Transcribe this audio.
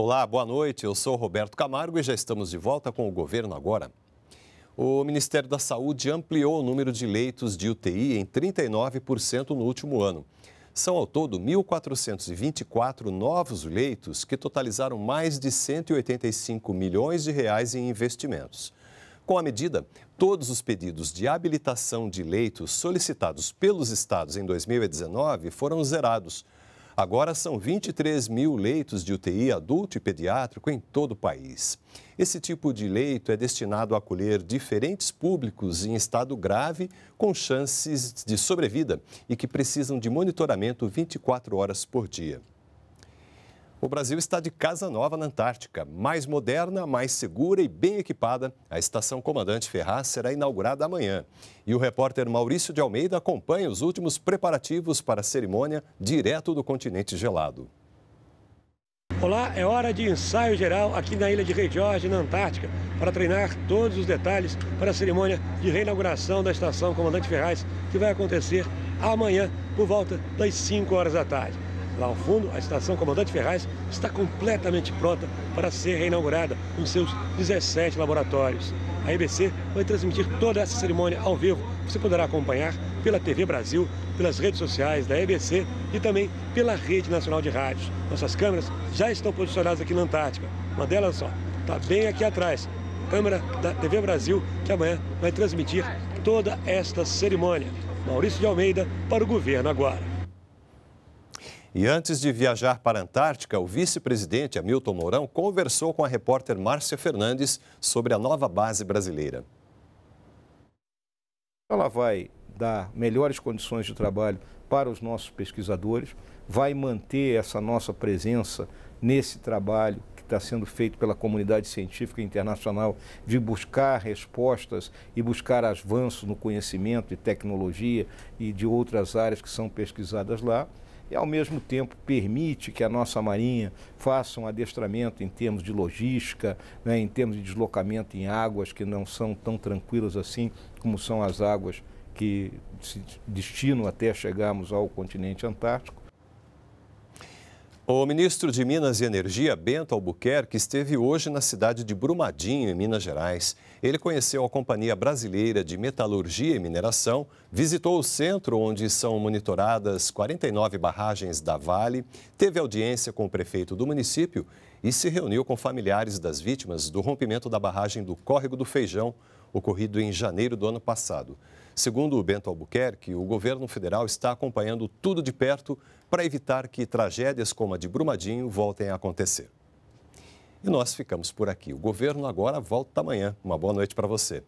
Olá, boa noite. Eu sou Roberto Camargo e já estamos de volta com o governo agora. O Ministério da Saúde ampliou o número de leitos de UTI em 39% no último ano. São ao todo 1.424 novos leitos que totalizaram mais de 185 milhões de reais em investimentos. Com a medida, todos os pedidos de habilitação de leitos solicitados pelos estados em 2019 foram zerados Agora são 23 mil leitos de UTI adulto e pediátrico em todo o país. Esse tipo de leito é destinado a acolher diferentes públicos em estado grave, com chances de sobrevida e que precisam de monitoramento 24 horas por dia. O Brasil está de casa nova na Antártica. Mais moderna, mais segura e bem equipada, a Estação Comandante Ferraz será inaugurada amanhã. E o repórter Maurício de Almeida acompanha os últimos preparativos para a cerimônia direto do continente gelado. Olá, é hora de ensaio geral aqui na ilha de Rei Jorge, na Antártica, para treinar todos os detalhes para a cerimônia de reinauguração da estação Comandante Ferraz, que vai acontecer amanhã por volta das 5 horas da tarde. Lá ao fundo, a estação Comandante Ferraz está completamente pronta para ser reinaugurada com seus 17 laboratórios. A EBC vai transmitir toda essa cerimônia ao vivo. Você poderá acompanhar pela TV Brasil, pelas redes sociais da EBC e também pela Rede Nacional de Rádios. Nossas câmeras já estão posicionadas aqui na Antártica. Uma delas só está bem aqui atrás, câmera da TV Brasil, que amanhã vai transmitir toda esta cerimônia. Maurício de Almeida para o governo agora. E antes de viajar para a Antártica, o vice-presidente Hamilton Mourão conversou com a repórter Márcia Fernandes sobre a nova base brasileira. Ela vai dar melhores condições de trabalho para os nossos pesquisadores, vai manter essa nossa presença nesse trabalho que está sendo feito pela comunidade científica internacional de buscar respostas e buscar avanços no conhecimento e tecnologia e de outras áreas que são pesquisadas lá e, ao mesmo tempo, permite que a nossa Marinha faça um adestramento em termos de logística, né, em termos de deslocamento em águas que não são tão tranquilas assim como são as águas que se destinam até chegarmos ao continente antártico. O ministro de Minas e Energia, Bento Albuquerque, esteve hoje na cidade de Brumadinho, em Minas Gerais. Ele conheceu a Companhia Brasileira de Metalurgia e Mineração, visitou o centro onde são monitoradas 49 barragens da Vale, teve audiência com o prefeito do município e se reuniu com familiares das vítimas do rompimento da barragem do Córrego do Feijão, ocorrido em janeiro do ano passado. Segundo o Bento Albuquerque, o governo federal está acompanhando tudo de perto para evitar que tragédias como a de Brumadinho voltem a acontecer. E nós ficamos por aqui. O governo agora volta amanhã. Uma boa noite para você.